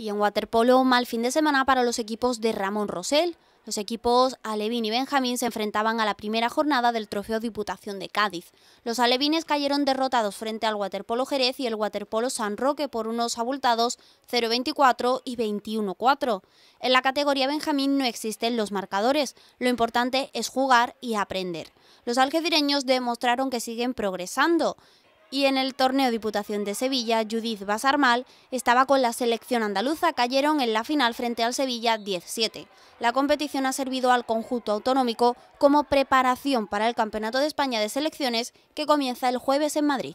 Y en waterpolo, mal fin de semana para los equipos de Ramón Rosell. Los equipos Alevín y Benjamín se enfrentaban a la primera jornada del Trofeo Diputación de Cádiz. Los alevines cayeron derrotados frente al Waterpolo Jerez y el Waterpolo San Roque por unos abultados 0-24 y 21-4. En la categoría Benjamín no existen los marcadores, lo importante es jugar y aprender. Los algecireños demostraron que siguen progresando. Y en el torneo Diputación de Sevilla, Judith Basarmal estaba con la selección andaluza, cayeron en la final frente al Sevilla 17. La competición ha servido al conjunto autonómico como preparación para el Campeonato de España de Selecciones que comienza el jueves en Madrid.